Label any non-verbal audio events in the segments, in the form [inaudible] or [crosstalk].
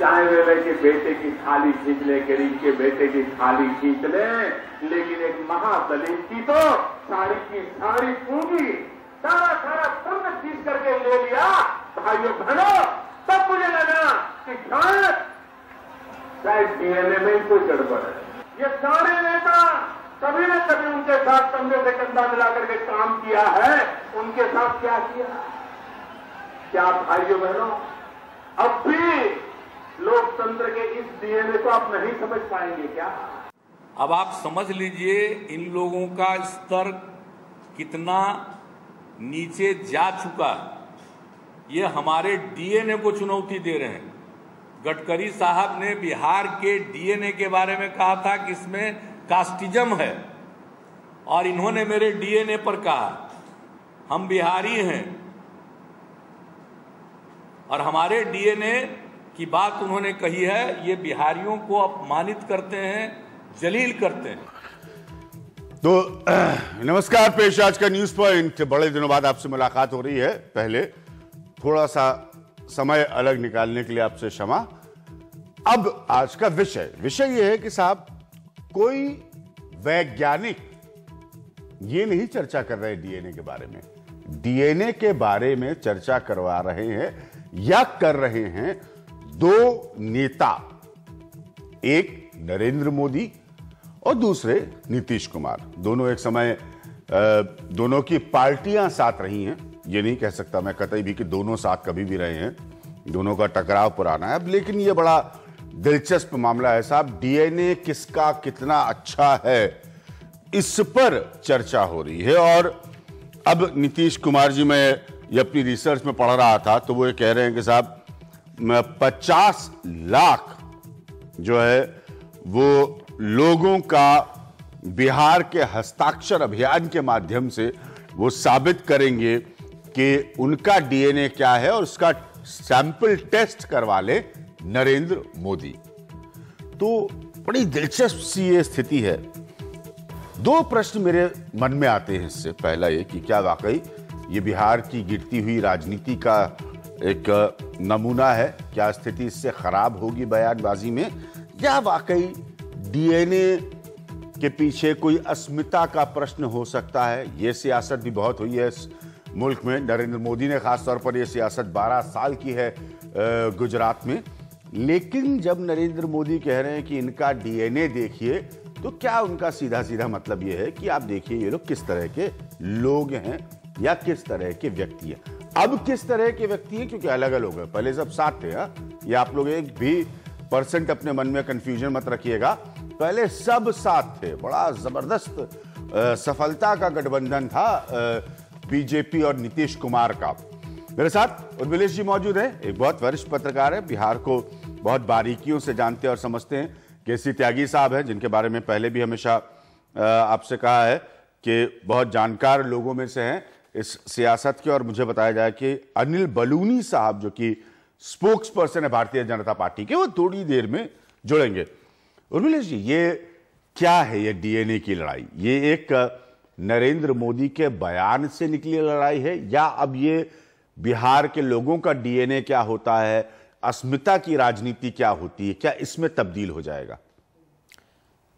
चाहे वे के बेटे की थाली खींच ले गरीब के बेटे की थाली खींच ले लेकिन एक महादलित की तो सारी की सारी पूंजी सारा सारा पुण्य खींच करके ले लिया भाइयों बहनों तब मुझे लगा कि शायद शायद डीएनए में ही कोई गड़बड़ है ये सारे नेता कभी ने कभी उनके साथ कंधे से कंधा मिलाकर के काम किया है उनके साथ क्या किया क्या भाइयों बहनों अब भी लोकतंत्र के इस डीएनए को आप नहीं समझ पाएंगे क्या अब आप समझ लीजिए इन लोगों का स्तर कितना नीचे जा चुका है ये हमारे डीएनए को चुनौती दे रहे हैं गडकरी साहब ने बिहार के डीएनए के बारे में कहा था कि इसमें कास्टिज्म है और इन्होंने मेरे डीएनए पर कहा हम बिहारी हैं और हमारे डीएनए की बात उन्होंने कही है ये बिहारियों को अपमानित करते हैं जलील करते हैं तो [clears throat] नमस्कार पेश आज का न्यूज पॉइंट बड़े दिनों बाद आपसे मुलाकात हो रही है पहले थोड़ा सा समय अलग निकालने के लिए आपसे क्षमा अब आज का विषय विषय यह है कि साहब कोई वैज्ञानिक ये नहीं चर्चा कर रहे डीएनए के बारे में डीएनए के बारे में चर्चा करवा रहे हैं या कर रहे हैं दो नेता एक नरेंद्र मोदी और दूसरे नीतीश कुमार दोनों एक समय दोनों की पार्टियां साथ रही हैं ये नहीं कह सकता मैं कतई भी कि दोनों साथ कभी भी रहे हैं दोनों का टकराव पुराना है अब लेकिन ये बड़ा दिलचस्प मामला है साहब डीएनए किसका कितना अच्छा है इस पर चर्चा हो रही है और अब नीतीश कुमार जी मैं ये अपनी रिसर्च में पढ़ रहा था तो वो ये कह रहे हैं कि साहब पचास लाख जो है वो लोगों का बिहार के हस्ताक्षर अभियान के माध्यम से वो साबित करेंगे कि उनका डीएनए क्या है और उसका सैंपल टेस्ट करवा ले नरेंद्र मोदी तो बड़ी दिलचस्प सी ये स्थिति है दो प्रश्न मेरे मन में आते हैं इससे पहला ये कि क्या वाकई ये बिहार की गिरती हुई राजनीति का एक नमूना है क्या स्थिति इससे खराब होगी बयानबाजी में या वाकई डीएनए के पीछे कोई अस्मिता का प्रश्न हो सकता है ये सियासत भी बहुत हुई है इस मुल्क में नरेंद्र मोदी ने खासतौर पर यह सियासत 12 साल की है गुजरात में लेकिन जब नरेंद्र मोदी कह रहे हैं कि इनका डीएनए देखिए तो क्या उनका सीधा सीधा मतलब यह है कि आप देखिए ये लोग किस तरह के लोग हैं या किस तरह के व्यक्ति हैं अब किस तरह के व्यक्ति हैं क्योंकि अलग अलग है पहले सब साथ थे हा? ये आप लोग एक भी परसेंट अपने मन में कंफ्यूजन मत रखिएगा पहले सब साथ थे बड़ा जबरदस्त सफलता का गठबंधन था बीजेपी और नीतीश कुमार का मेरे साथ उर्मिलेश जी मौजूद हैं एक बहुत वरिष्ठ पत्रकार है बिहार को बहुत बारीकियों से जानते हैं और समझते हैं के सी त्यागी साहब हैं जिनके बारे में पहले भी हमेशा आपसे कहा है कि बहुत जानकार लोगों में से हैं इस सियासत के और मुझे बताया जाए कि अनिल बलूनी साहब जो कि स्पोक्स पर्सन है भारतीय जनता पार्टी के वो थोड़ी देर में जुड़ेंगे उर्मिलेश जी ये क्या है ये डीएनए की लड़ाई ये एक नरेंद्र मोदी के बयान से निकली लड़ाई है या अब ये बिहार के लोगों का डीएनए क्या होता है अस्मिता की राजनीति क्या होती है क्या इसमें तब्दील हो जाएगा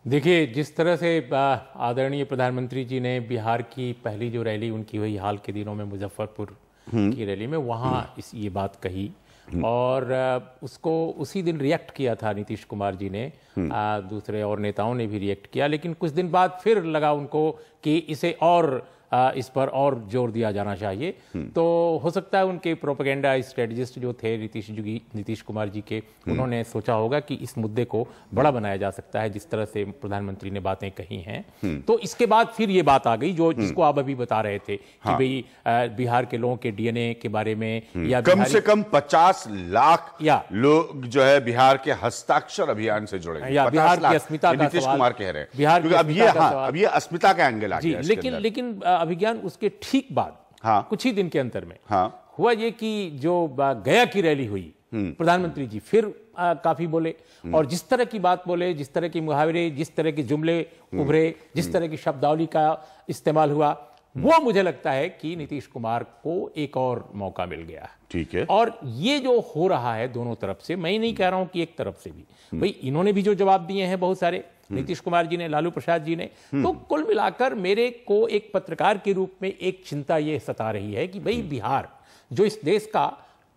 देखिए जिस तरह से आदरणीय प्रधानमंत्री जी ने बिहार की पहली जो रैली उनकी हुई हाल के दिनों में मुजफ्फरपुर हम्म। की रैली में वहाँ हम्म। इस ये बात कही हम्म। और उसको उसी दिन रिएक्ट किया था नीतीश कुमार जी ने दूसरे और नेताओं ने भी रिएक्ट किया लेकिन कुछ दिन बाद फिर लगा उनको कि इसे और इस पर और जोर दिया जाना चाहिए हम्म। तो हो सकता है उनके प्रोपेगेंडा स्ट्रेटजिस्ट जो थे नीतीश जी नीतीश कुमार जी के हम्म। उन्होंने सोचा होगा कि इस मुद्दे को बड़ा बनाया जा सकता है जिस तरह से प्रधानमंत्री ने बातें कही हैं हम्म। तो इसके बाद फिर ये बात आ गई जो जिसको आप अभी बता रहे थे कि हाँ। भाई बिहार के लोगों के डीएनए के बारे में या कम से कम पचास लाख या लोग जो है बिहार के हस्ताक्षर अभियान से जुड़े या बिहार की अस्मिता नीतीश कुमार कह रहे हैं बिहार अब ये अब ये अस्मिता का एंगल हाँ, आ लेकिन लेकिन अभिज्ञान उसके ठीक बाद हाँ कुछ ही दिन के अंतर में हाँ हुआ ये कि जो गया की रैली हुई हम्म। प्रधानमंत्री जी फिर आ, काफी बोले हम्म। और जिस तरह की बात बोले जिस तरह की मुहावरे जिस तरह के जुमले हम्म। उभरे जिस तरह की शब्दावली का इस्तेमाल हुआ हम्म। वो मुझे लगता है कि नीतीश कुमार को एक और मौका मिल गया ठीक है और ये जो हो रहा है दोनों तरफ से मैं नहीं कह रहा हूं कि एक तरफ से भी हम्म। भाई इन्होंने भी जो जवाब दिए हैं बहुत सारे हम्म। नीतीश कुमार जी ने लालू प्रसाद जी ने तो कुल मिलाकर मेरे को एक पत्रकार के रूप में एक चिंता ये सता रही है कि भाई बिहार जो इस देश का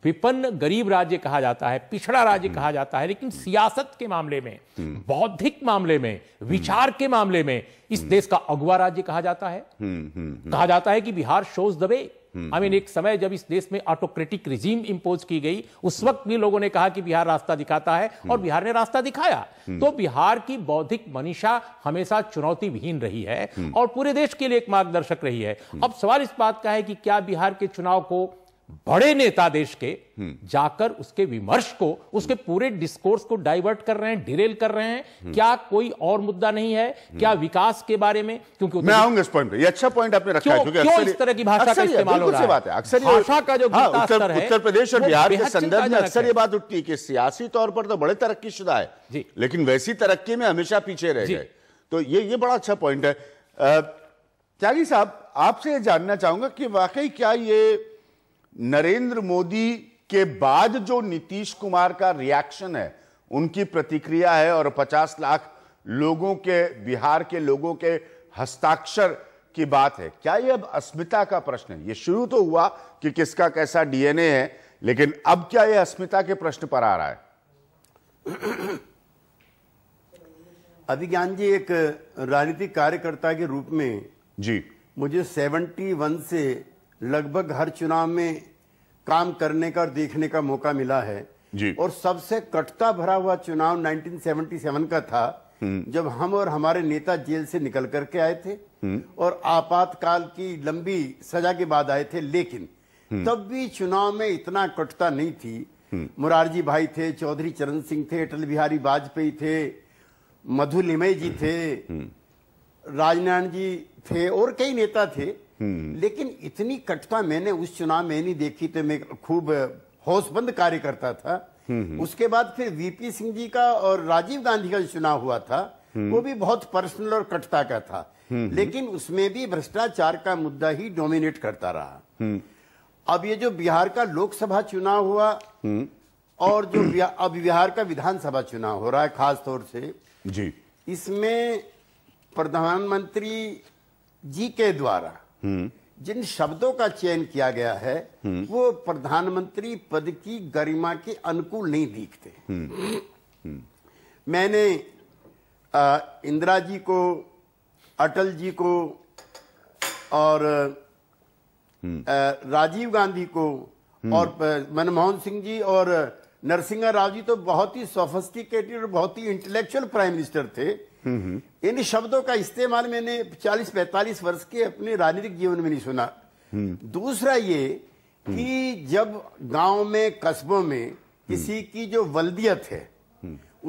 विपन्न गरीब राज्य कहा जाता है पिछड़ा राज्य कहा जाता है लेकिन सियासत के मामले में बौद्धिक मामले में विचार के मामले में इस देश का अगुआ राज्य कहा जाता है कहा जाता है कि बिहार शोज दबे आई मीन एक समय जब इस देश में ऑटोक्रेटिक रिजीम इंपोज की गई उस वक्त भी लोगों ने कहा कि बिहार रास्ता दिखाता है और बिहार ने रास्ता दिखाया तो बिहार की बौद्धिक मनीषा हमेशा चुनौती विहीन रही है और पूरे देश के लिए एक मार्गदर्शक रही है अब सवाल इस बात का है कि क्या बिहार के चुनाव को बड़े नेता देश के हम्म। जाकर उसके विमर्श को उसके पूरे डिस्कोर्स को डाइवर्ट कर रहे हैं डिरेल कर रहे हैं हम्म। क्या कोई और मुद्दा नहीं है हम्म। क्या विकास के बारे में क्योंकि मैं आऊंगा इस पॉइंट पे ये अच्छा पॉइंट आपने रखा क्यों, है क्योंकि क्यों इस तरह की भाषा का इस्तेमाल हो रहा है बात है अक्सर भाषा का जो हाँ, उत्तर प्रदेश और बिहार के संदर्भ में अक्सर ये बात उठती है कि सियासी तौर पर तो बड़े तरक्कीशुदा है लेकिन वैसी तरक्की में हमेशा पीछे रह गए तो ये ये बड़ा अच्छा पॉइंट है त्यागी साहब आपसे ये जानना चाहूंगा कि वाकई क्या ये नरेंद्र मोदी के बाद जो नीतीश कुमार का रिएक्शन है उनकी प्रतिक्रिया है और 50 लाख लोगों के बिहार के लोगों के हस्ताक्षर की बात है क्या यह अब अस्मिता का प्रश्न है ये शुरू तो हुआ कि किसका कैसा डीएनए है लेकिन अब क्या यह अस्मिता के प्रश्न पर आ रहा है अभिज्ञान जी एक राजनीतिक कार्यकर्ता के रूप में जी मुझे 71 से लगभग हर चुनाव में काम करने का और देखने का मौका मिला है जी। और सबसे कटता भरा हुआ चुनाव 1977 का था हम्म। जब हम और हमारे नेता जेल से निकल करके आए थे हम्म। और आपातकाल की लंबी सजा के बाद आए थे लेकिन हम्म। तब भी चुनाव में इतना कटता नहीं थी मुरारजी भाई थे चौधरी चरण सिंह थे अटल बिहारी वाजपेयी थे मधु लिमय जी थे राजनारायण जी थे और कई नेता थे हम्म। लेकिन इतनी कटता मैंने उस चुनाव में नहीं देखी तो मैं खूब होशबंद कार्य करता था हम्म। उसके बाद फिर वीपी सिंह जी का और राजीव गांधी का जो चुनाव हुआ था हम्म। वो भी बहुत पर्सनल और कटता का था लेकिन उसमें भी भ्रष्टाचार का मुद्दा ही डोमिनेट करता रहा अब ये जो बिहार का लोकसभा चुनाव हुआ और जो अब बिहार का विधानसभा चुनाव हो रहा है खास तौर से जी इसमें प्रधानमंत्री जी के द्वारा जिन शब्दों का चयन किया गया है वो प्रधानमंत्री पद की गरिमा के अनुकूल नहीं दिखते मैंने इंदिरा जी को अटल जी को और राजीव गांधी को और मनमोहन सिंह जी और नरसिंह राव जी तो बहुत ही सोफिस्टिकेटेड और बहुत ही इंटेलेक्चुअल प्राइम मिनिस्टर थे इन शब्दों का इस्तेमाल मैंने 40-45 वर्ष के अपने राजनीतिक जीवन में नहीं सुना हम्म। दूसरा ये कि हम्म। जब गांव में कस्बों में किसी हम्म। की जो वल्दियत है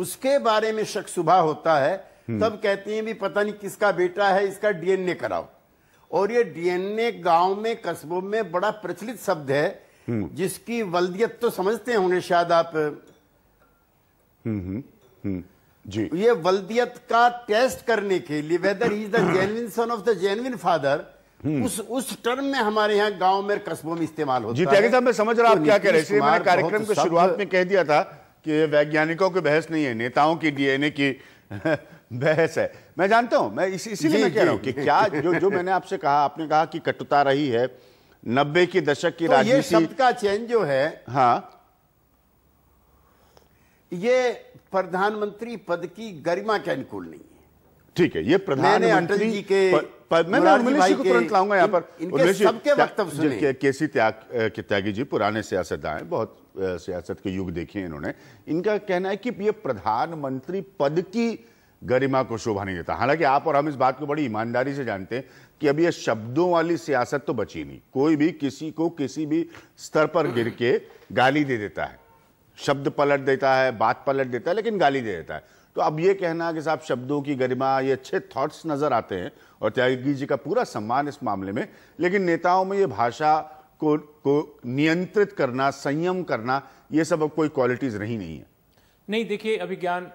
उसके बारे में शक सुबह होता है तब कहते हैं भी पता नहीं किसका बेटा है इसका डीएनए कराओ और ये डीएनए गांव में कस्बों में बड़ा प्रचलित शब्द है जिसकी वल्दियत तो समझते होंगे शायद आप हम्म हम्म जी ये वल्दियत का टेस्ट करने के लिए whether is the genuine son of the genuine father उस उस टर्म में हमारे यहाँ गांव में कस्बों में इस्तेमाल होता जी तो है साहब मैं समझ रहा हूँ आप तो क्या कह रहे हैं मैंने कार्यक्रम की शुरुआत में कह दिया था कि ये वैज्ञानिकों की बहस नहीं है नेताओं की डीएनए की [laughs] बहस है मैं जानता हूँ मैं इसी इसीलिए मैं कह रहा हूँ कि क्या जो जो मैंने आपसे कहा आपने कहा कि कटुता रही है नब्बे की दशक की तो राजनीति का चेंज जो है हाँ ये प्रधानमंत्री पद की गरिमा के अनुकूल नहीं है ठीक है ये प्रधानमंत्री जी के तुरंत लाऊंगा यहाँ पर सबके सुने के, त्याग के त्यागी जी पुराने हैं बहुत सियासत के युग देखे इन्होंने इनका कहना है कि ये प्रधानमंत्री पद की गरिमा को शोभा नहीं देता हालांकि आप और हम इस बात को बड़ी ईमानदारी से जानते हैं कि अब ये शब्दों वाली सियासत तो बची नहीं कोई भी किसी को किसी भी स्तर पर गिर के गाली दे देता है शब्द पलट देता है बात पलट देता है लेकिन गाली दे देता है तो अब ये कहना कि साहब शब्दों की गरिमा ये अच्छे थॉट्स नज़र आते हैं और त्यागी जी का पूरा सम्मान इस मामले में लेकिन नेताओं में ये भाषा को को नियंत्रित करना संयम करना ये सब अब कोई क्वालिटीज़ रही नहीं है नहीं देखिए अभिज्ञान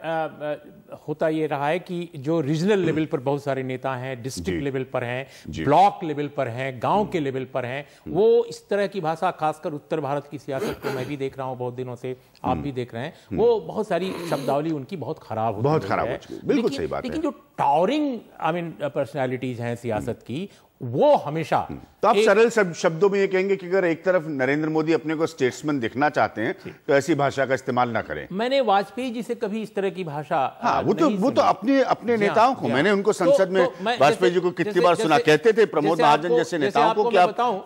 होता ये रहा है कि जो रीजनल लेवल पर बहुत सारे नेता हैं डिस्ट्रिक्ट लेवल पर हैं ब्लॉक लेवल पर हैं गांव के लेवल हम्म। पर हैं हम्म। वो इस तरह की भाषा खासकर उत्तर भारत की सियासत को मैं भी देख रहा हूं बहुत दिनों से आप हम्म। भी देख रहे हैं वो बहुत सारी शब्दावली उनकी बहुत खराब हो बहुत खराब है बिल्कुल सही बात लेकिन जो टावरिंग आई मीन पर्सनैलिटीज हैं सियासत की वो हमेशा तो आप सरल शब्दों में ये कहेंगे कि अगर एक तरफ नरेंद्र मोदी अपने को स्टेट्समैन दिखना चाहते हैं तो ऐसी भाषा का इस्तेमाल ना करें मैंने वाजपेयी जी से कभी इस तरह की भाषा हाँ, वो तो वो तो अपने अपने हाँ, नेताओं को हाँ। मैंने उनको तो- संसद में तो वाजपेयी जी को कितनी बार सुना कहते थे प्रमोद महाजन जैसे नेताओं को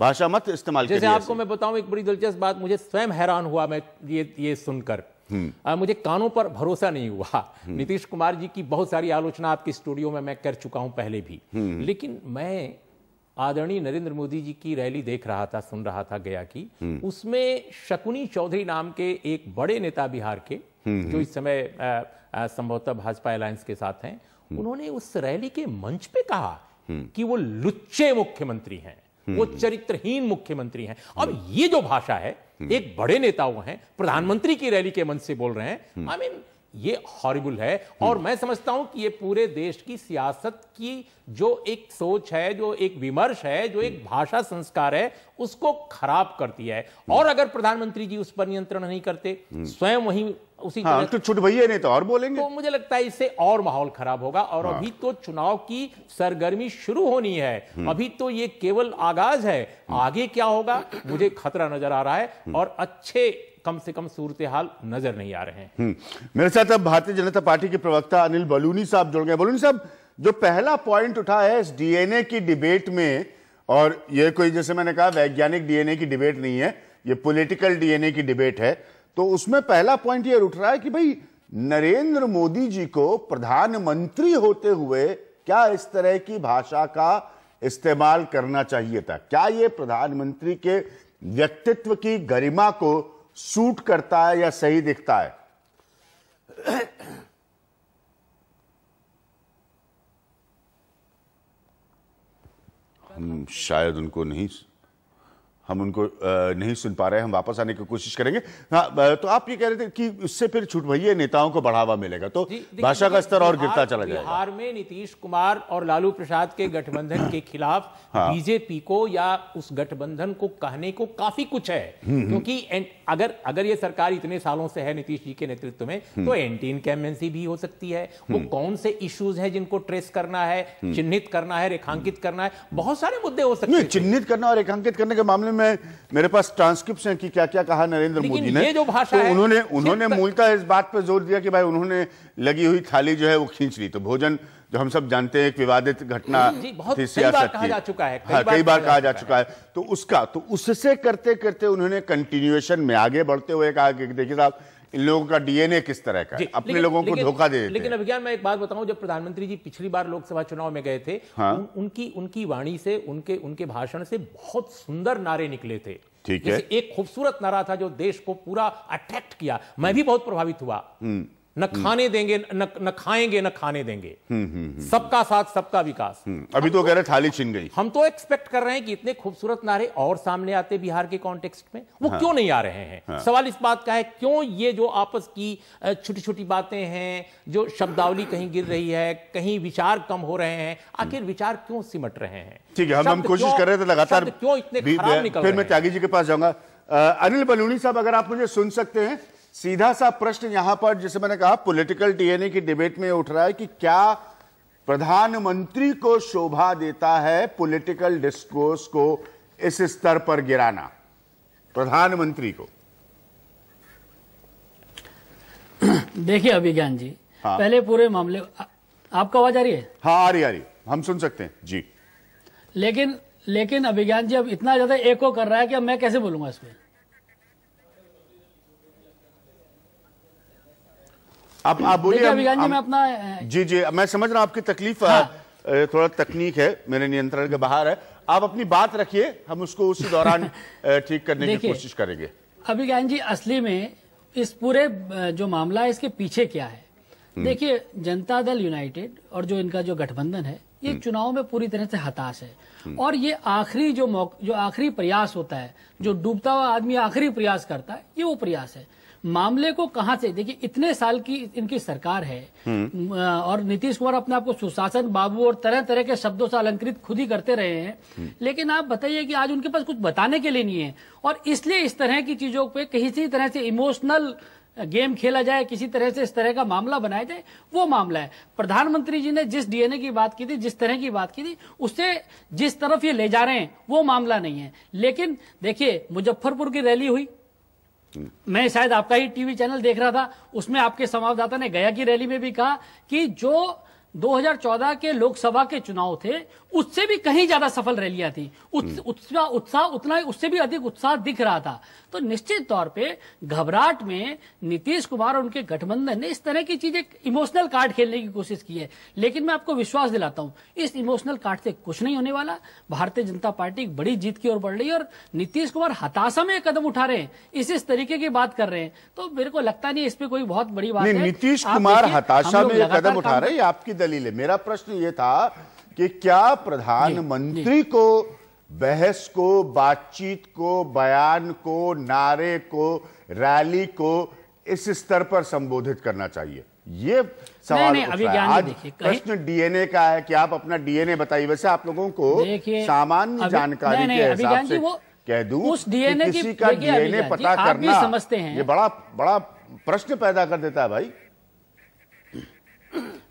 भाषा मत इस्तेमाल जैसे आपको मैं बताऊं एक बड़ी दिलचस्प बात मुझे स्वयं हैरान हुआ मैं ये ये सुनकर आ, हम्म। मुझे कानों पर भरोसा नहीं हुआ हम्म। नीतीश कुमार जी की बहुत सारी आलोचना आपके स्टूडियो में मैं कर चुका हूं पहले भी हम्म। लेकिन मैं आदरणीय नरेंद्र मोदी जी की रैली देख रहा था सुन रहा था गया की हम्म। उसमें शकुनी चौधरी नाम के एक बड़े नेता बिहार के हम्म, हम्म। जो इस समय संभवतः भाजपा अलायंस के साथ हैं उन्होंने उस रैली के मंच पे कहा कि वो लुच्चे मुख्यमंत्री हैं वो चरित्रहीन मुख्यमंत्री हैं अब ये जो भाषा है एक बड़े नेता वो हैं प्रधानमंत्री की रैली के मंच से बोल रहे हैं आई I मीन mean, ये हॉरिबल है हम्म। और मैं समझता हूं कि ये पूरे देश की सियासत की जो एक सोच है जो एक विमर्श है जो एक हम्म। भाषा संस्कार है उसको खराब करती है हम्म। और अगर प्रधानमंत्री जी उस पर नियंत्रण नहीं करते स्वयं वही उसी हाँ, तो छुट भैया नहीं तो और बोलेंगे तो मुझे लगता है इससे और माहौल खराब होगा और हाँ। अभी तो चुनाव की सरगर्मी शुरू होनी है अभी तो ये केवल आगाज है आगे क्या होगा मुझे खतरा नजर आ रहा है और अच्छे कम से कम सूरत हाल नजर नहीं आ रहे हैं हम्म। मेरे साथ अब भारतीय जनता पार्टी के प्रवक्ता अनिल बलूनी साहब जुड़ गए बलूनी साहब जो पहला पॉइंट उठा है इस डीएनए की डिबेट में और ये कोई जैसे मैंने कहा वैज्ञानिक डीएनए की डिबेट नहीं है ये पॉलिटिकल डीएनए की डिबेट है तो उसमें पहला पॉइंट ये उठ रहा है कि भाई नरेंद्र मोदी जी को प्रधानमंत्री होते हुए क्या इस तरह की भाषा का इस्तेमाल करना चाहिए था क्या ये प्रधानमंत्री के व्यक्तित्व की गरिमा को सूट करता है या सही दिखता है हम शायद उनको नहीं हम उनको नहीं सुन पा रहे हम वापस आने की कोशिश करेंगे हाँ तो आप ये कह रहे थे कि उससे फिर छूट भैया नेताओं को बढ़ावा मिलेगा तो भाषा का स्तर और गिरता चला जाएगा बिहार में नीतीश कुमार और लालू प्रसाद के गठबंधन के [clears throat] खिलाफ हाँ। बीजेपी को या उस गठबंधन को कहने को काफी कुछ है हम्म, हम्म। क्योंकि अगर अगर ये सरकार इतने सालों से है नीतीश जी के नेतृत्व में हम्म। तो एंटी इनकेमेंसी भी हो सकती है वो कौन से इश्यूज है जिनको ट्रेस करना है चिन्हित करना है रेखांकित करना है बहुत सारे मुद्दे हो सकते हैं चिन्हित करना और रेखांकित करने के मामले में मैं मेरे पास ट्रांसक्रिप्शन हैं कि क्या क्या कहा नरेंद्र मोदी ने ये जो तो भाषा तो उन्होंने उन्होंने मूलतः इस बात पर जोर दिया कि भाई उन्होंने लगी हुई थाली जो है वो खींच ली तो भोजन जो हम सब जानते हैं एक विवादित घटना थी सियासत की जा चुका है कई हाँ, बार कहा जा चुका है तो उसका तो उससे करते करते उन्होंने कंटिन्यूएशन में आगे बढ़ते हुए कहा कि देखिए साहब इन लोगों का डीएनए किस तरह का अपने लोगों को धोखा दे लेकिन अभिज्ञान मैं एक बात बताऊं जब प्रधानमंत्री जी पिछली बार लोकसभा चुनाव में गए थे हाँ? उन, उनकी उनकी वाणी से उनके उनके भाषण से बहुत सुंदर नारे निकले थे ठीक है एक खूबसूरत नारा था जो देश को पूरा अट्रैक्ट किया मैं भी बहुत प्रभावित हुआ हम्म। न हम्म। खाने देंगे न न खाएंगे न खाने देंगे हम्म, हम्म, सबका साथ सबका विकास अभी तो कह रहे थाली छिन गई हम तो एक्सपेक्ट कर रहे हैं कि इतने खूबसूरत नारे और सामने आते बिहार के कॉन्टेक्स्ट में वो हाँ, क्यों नहीं आ रहे हैं हाँ, सवाल इस बात का है क्यों ये जो आपस की छोटी छोटी बातें हैं जो शब्दावली कहीं गिर रही है कहीं विचार कम हो रहे हैं आखिर विचार क्यों सिमट रहे हैं ठीक है हम कोशिश कर रहे थे लगातार क्यों इतने फिर मैं त्यागी जी के पास जाऊंगा अनिल बलूनी साहब अगर आप मुझे सुन सकते हैं सीधा सा प्रश्न यहां पर जैसे मैंने कहा पॉलिटिकल डीएनए की डिबेट में उठ रहा है कि क्या प्रधानमंत्री को शोभा देता है पॉलिटिकल डिस्कोर्स को इस स्तर पर गिराना प्रधानमंत्री को देखिए अभिज्ञान जी हाँ। पहले पूरे मामले आपका आपको आवाज आ रही है हाँ आ रही आ रही हम सुन सकते हैं जी लेकिन लेकिन अभिज्ञान जी अब इतना ज्यादा एको कर रहा है कि अब मैं कैसे बोलूंगा इसमें आप आप बोलिए अपना जी जी मैं समझ रहा हूँ आपकी तकलीफ हाँ। थोड़ा तकनीक है मेरे नियंत्रण के बाहर है आप अपनी बात रखिए हम उसको उसी दौरान [laughs] ठीक करने की कोशिश करेंगे अभी ज्ञान जी असली में इस पूरे जो मामला है इसके पीछे क्या है हम्म। देखिए जनता दल यूनाइटेड और जो इनका जो गठबंधन है ये हम्म। चुनाव में पूरी तरह से हताश है हम्म। और ये आखिरी जो जो आखिरी प्रयास होता है जो डूबता हुआ आदमी आखिरी प्रयास करता है ये वो प्रयास है मामले को कहां से देखिए इतने साल की इनकी सरकार है हम्म। और नीतीश कुमार अपने आप को सुशासन बाबू और तरह तरह के शब्दों से अलंकृत खुद ही करते रहे हैं हम्म। लेकिन आप बताइए कि आज उनके पास कुछ बताने के लिए नहीं है और इसलिए इस तरह की चीजों पर किसी तरह से इमोशनल गेम खेला जाए किसी तरह से इस तरह का मामला बनाया जाए वो मामला है प्रधानमंत्री जी ने जिस डीएनए की बात की थी जिस तरह की बात की थी उससे जिस तरफ ये ले जा रहे हैं वो मामला नहीं है लेकिन देखिए मुजफ्फरपुर की रैली हुई मैं शायद आपका ही टीवी चैनल देख रहा था उसमें आपके संवाददाता ने गया की रैली में भी कहा कि जो 2014 के लोकसभा के चुनाव थे उससे भी कहीं ज्यादा सफल रैलियां थी हम्म। उत्साह उत्साह उतना ही उससे भी अधिक उत्साह दिख रहा था तो निश्चित तौर पे घबराहट में नीतीश कुमार और उनके गठबंधन ने इस तरह की चीज एक इमोशनल कार्ड खेलने की कोशिश की है लेकिन मैं आपको विश्वास दिलाता हूं इस इमोशनल कार्ड से कुछ नहीं होने वाला भारतीय जनता पार्टी एक बड़ी जीत की ओर बढ़ रही है और नीतीश कुमार हताशा में कदम उठा रहे हैं इस इस तरीके की बात कर रहे हैं तो मेरे को लगता नहीं इस पर कोई बहुत बड़ी बात नीतीश कुमार हताशा में कदम उठा रहे आपकी दलील है मेरा प्रश्न ये था कि क्या प्रधानमंत्री को बहस को बातचीत को बयान को नारे को रैली को इस स्तर पर संबोधित करना चाहिए ये सवाल नहीं, नहीं, आज प्रश्न डीएनए का है कि आप अपना डीएनए बताइए वैसे आप लोगों को सामान्य जानकारी के हिसाब से कह दू उस डीएनए किसी का डीएनए पता करना समझते हैं ये बड़ा बड़ा प्रश्न पैदा कर देता है भाई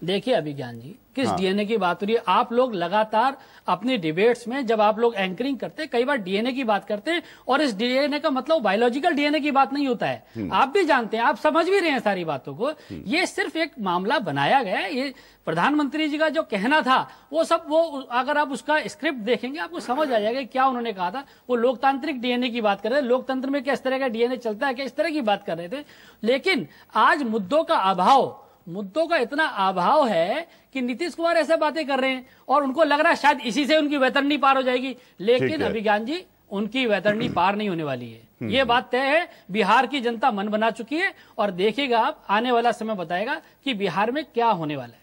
देखिए अभिज्ञान जी किस हाँ। डीएनए की बात हो रही है आप लोग लगातार अपने डिबेट्स में जब आप लोग एंकरिंग करते कई बार डीएनए की बात करते हैं और इस डीएनए का मतलब बायोलॉजिकल डीएनए की बात नहीं होता है हम्म। आप भी जानते हैं आप समझ भी रहे हैं सारी बातों को हम्म। ये सिर्फ एक मामला बनाया गया ये प्रधानमंत्री जी का जो कहना था वो सब वो अगर आप उसका स्क्रिप्ट देखेंगे आपको समझ आ जाएगा क्या उन्होंने कहा था वो लोकतांत्रिक डीएनए की बात कर रहे थे लोकतंत्र में किस तरह का डीएनए चलता है क्या इस तरह की बात कर रहे थे लेकिन आज मुद्दों का अभाव मुद्दों का इतना अभाव है कि नीतीश कुमार ऐसे बातें कर रहे हैं और उनको लग रहा है शायद इसी से उनकी वेतरनी पार हो जाएगी लेकिन अभिज्ञान जी उनकी वेतरनी [clears throat] पार नहीं होने वाली है हम्म। ये बात तय है बिहार की जनता मन बना चुकी है और देखेगा आप आने वाला समय बताएगा कि बिहार में क्या होने वाला है